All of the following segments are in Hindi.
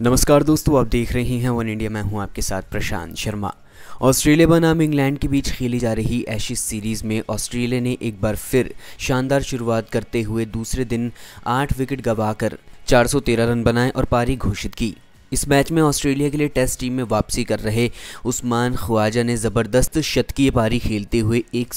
नमस्कार दोस्तों आप देख रहे हैं वन इंडिया मैं हूं आपके साथ प्रशांत शर्मा ऑस्ट्रेलिया बनाम इंग्लैंड के बीच खेली जा रही एशिज सीरीज़ में ऑस्ट्रेलिया ने एक बार फिर शानदार शुरुआत करते हुए दूसरे दिन आठ विकेट गंवाकर 413 रन बनाए और पारी घोषित की इस मैच में ऑस्ट्रेलिया के लिए टेस्ट टीम में वापसी कर रहे उस्मान ख्वाजा ने ज़बरदस्त शतकीय पारी खेलते हुए एक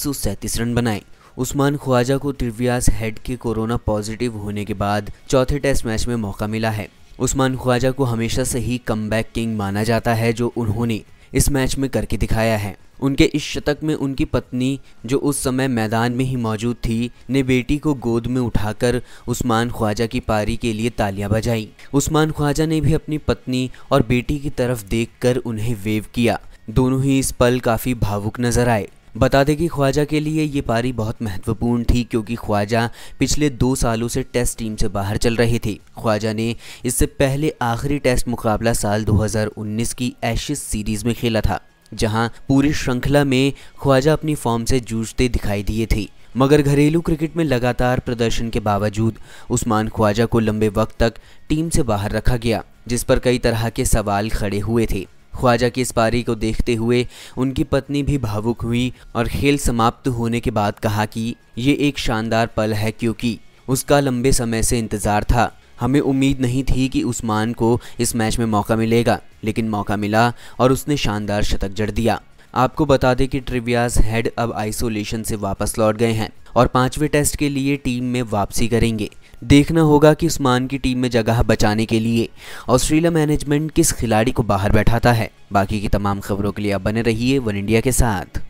रन बनाए उस्मान ख्वाजा को त्रिव्यास हेड के कोरोना पॉजिटिव होने के बाद चौथे टेस्ट मैच में मौका मिला है उस्मान ख्वाजा को हमेशा से ही कम किंग माना जाता है जो उन्होंने इस मैच में करके दिखाया है उनके इस शतक में उनकी पत्नी जो उस समय मैदान में ही मौजूद थी ने बेटी को गोद में उठाकर उस्मान ख्वाजा की पारी के लिए तालियां बजाई उस्मान ख्वाजा ने भी अपनी पत्नी और बेटी की तरफ देखकर उन्हें वेव किया दोनों ही इस पल काफ़ी भावुक नजर आए बता दें कि ख्वाजा के लिए ये पारी बहुत महत्वपूर्ण थी क्योंकि ख्वाजा पिछले दो सालों से टेस्ट टीम से बाहर चल रहे थे ख्वाजा ने इससे पहले आखिरी टेस्ट मुकाबला साल 2019 की एशिस सीरीज़ में खेला था जहां पूरी श्रृंखला में ख्वाजा अपनी फॉर्म से जूझते दिखाई दिए थे मगर घरेलू क्रिकेट में लगातार प्रदर्शन के बावजूद उस्मान ख्वाजा को लंबे वक्त तक टीम से बाहर रखा गया जिस पर कई तरह के सवाल खड़े हुए थे ख्वाजा की इस पारी को देखते हुए उनकी पत्नी भी भावुक हुई और खेल समाप्त होने के बाद कहा कि ये एक शानदार पल है क्योंकि उसका लंबे समय से इंतज़ार था हमें उम्मीद नहीं थी कि उस्मान को इस मैच में मौका मिलेगा लेकिन मौका मिला और उसने शानदार शतक जड़ दिया आपको बता दें कि ट्रिवियाज हेड अब आइसोलेशन से वापस लौट गए हैं और पांचवें टेस्ट के लिए टीम में वापसी करेंगे देखना होगा कि उस्मान की टीम में जगह बचाने के लिए ऑस्ट्रेलिया मैनेजमेंट किस खिलाड़ी को बाहर बैठाता है बाकी की तमाम खबरों के लिए आप बने रहिए वन इंडिया के साथ